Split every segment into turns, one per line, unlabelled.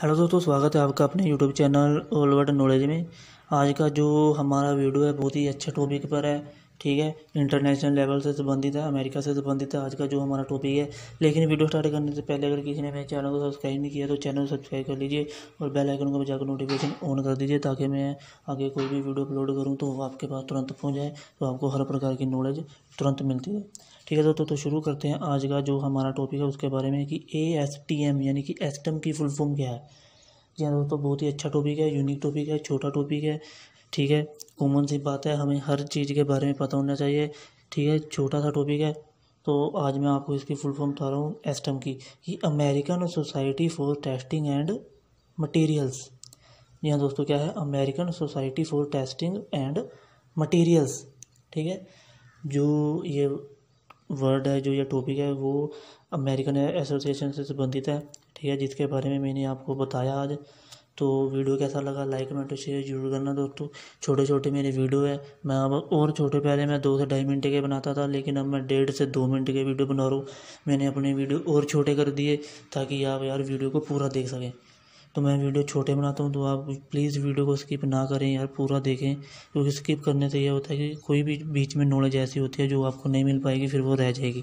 hello दोस्तों स्वागत है आपका अपने YouTube channel all world knowledge में आज का जो हमारा वीडियो है बहुत ही अच्छे टॉपिक पर है ठीक है इंटरनेशनल लेवल से संबंधित है अमेरिका से संबंधित है आज का जो हमारा टॉपिक है लेकिन वीडियो स्टार्ट करने से पहले अगर किसी ने मेरे चैनल को सब्सक्राइब नहीं किया तो चैनल को सब्सक्राइब कर लीजिए और बेल आइकन को बजाकर नोटिफिकेशन ऑन कर दीजिए ताकि मैं आगे कोई भी वीडियो अपलोड करूँ तो आपके पास तुरंत पहुँच जाए तो आपको हर प्रकार की नॉलेज तुरंत मिलती है ठीक है दोस्तों तो शुरू करते हैं आज का जो हमारा टॉपिक है उसके बारे में कि ए एस टी एम यानी कि एस्टम की फुल फॉर्म क्या है जी हाँ दोस्तों बहुत ही अच्छा टॉपिक है यूनिक टॉपिक है छोटा टॉपिक है ठीक है कॉमन सी बात है हमें हर चीज़ के बारे में पता होना चाहिए ठीक है छोटा सा टॉपिक है तो आज मैं आपको इसकी फुल फॉर्म बता रहा हूँ एस्टम की कि American society for testing and materials जी हाँ दोस्तों क्या है American society for testing and materials ठीक है जो ये वर्ड है जो ये टॉपिक है वो अमेरिकन एसोसिएशन से संबंधित है ठीक है जिसके बारे में मैंने आपको बताया आज तो वीडियो कैसा लगा लाइक कमेंट और शेयर जरूर करना दोस्तों छोटे छोटे मेरे वीडियो है मैं अब और छोटे पहले मैं दो से ढाई मिनट के बनाता था लेकिन अब मैं डेढ़ से दो मिनट के वीडियो बना रहा हूँ मैंने अपने वीडियो और छोटे कर दिए ताकि आप यार वीडियो को पूरा देख सकें तो मैं वीडियो छोटे बनाता हूँ तो आप प्लीज़ वीडियो को स्किप ना करें यार पूरा देखें क्योंकि तो स्किप करने से यह होता है कि कोई भी बीच में नॉलेज ऐसी होती है जो आपको नहीं मिल पाएगी फिर वो रह जाएगी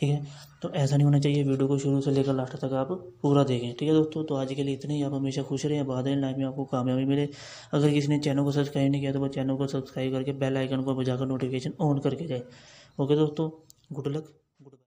ठीक है तो ऐसा नहीं होना चाहिए वीडियो को शुरू से लेकर लास्ट तक आप पूरा देखें ठीक है दोस्तों तो आज के लिए इतने ही आप हमेशा खुश रहें बाद लाइफ में आपको कामयाबी मिले अगर किसी ने चैनल को सब्सक्राइब नहीं किया तो वो चैनल को सब्सक्राइब करके बेल आइकन को बजाकर नोटिफिकेशन ऑन करके जाए ओके दोस्तों गुड लक